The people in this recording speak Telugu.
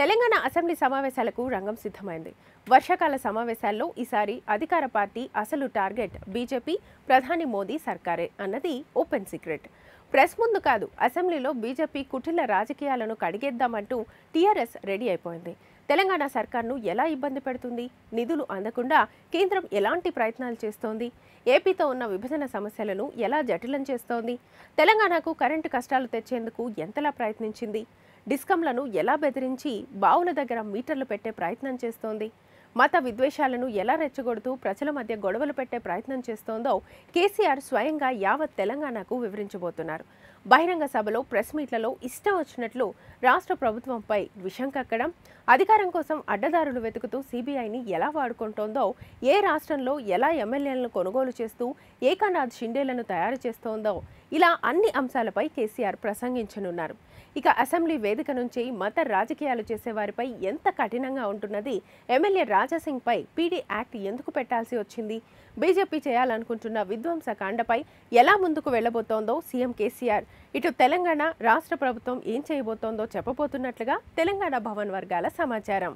తెలంగాణ అసెంబ్లీ సమావేశాలకు రంగం సిద్ధమైంది వర్షాకాల సమావేశాల్లో ఈసారి అధికార పార్టీ అసలు టార్గెట్ బీజేపీ ప్రధాని మోదీ సర్కారే అన్నది ఓపెన్ సీక్రెట్ ప్రెస్ ముందు కాదు అసెంబ్లీలో బీజేపీ కుటిల రాజకీయాలను కడిగేద్దామంటూ టీఆర్ఎస్ రెడీ అయిపోయింది తెలంగాణ సర్కార్ను ఎలా ఇబ్బంది పెడుతుంది నిధులు అందకుండా కేంద్రం ఎలాంటి ప్రయత్నాలు చేస్తోంది ఏపీతో ఉన్న విభజన సమస్యలను ఎలా జటిలం చేస్తోంది తెలంగాణకు కరెంటు కష్టాలు తెచ్చేందుకు ఎంతలా ప్రయత్నించింది డిస్కంలను ఎలా బెదిరించి బావుల దగ్గర మీటర్లు పెట్టే ప్రయత్నం చేస్తోంది మత విద్వేషాలను ఎలా రెచ్చగొడుతూ ప్రజల మధ్య గొడవలు పెట్టే ప్రయత్నం చేస్తోందో కేసీఆర్ స్వయంగా యావత్ తెలంగాణకు వివరించబోతున్నారు బహిరంగ సభలో ప్రెస్ మీట్లలో ఇష్టం వచ్చినట్లు రాష్ట్ర ప్రభుత్వంపై విషం కక్కడం అధికారం కోసం అడ్డదారులు వెతుకుతూ సీబీఐని ఎలా వాడుకుంటోందో ఏ రాష్ట్రంలో ఎలా ఎమ్మెల్యేలను కొనుగోలు చేస్తూ ఏకానాథ్ షిండేలను తయారు చేస్తోందో ఇలా అన్ని అంశాలపై కేసీఆర్ ప్రసంగించనున్నారు ఇక అసెంబ్లీ వేదిక నుంచి మత రాజకీయాలు చేసేవారిపై ఎంత కఠినంగా ఉంటున్నది ఎమ్మెల్యే రాజాసింగ్ పై పీడీ యాక్ట్ ఎందుకు పెట్టాల్సి వచ్చింది బీజేపీ చేయాలనుకుంటున్న విధ్వంస కాండపై ఎలా ముందుకు వెళ్లబోతోందో సీఎం కేసీఆర్ ఇటు తెలంగాణ రాష్ట్ర ప్రభుత్వం ఏం చేయబోతోందో చెప్పబోతున్నట్లుగా తెలంగాణ భవన్ వర్గాల సమాచారం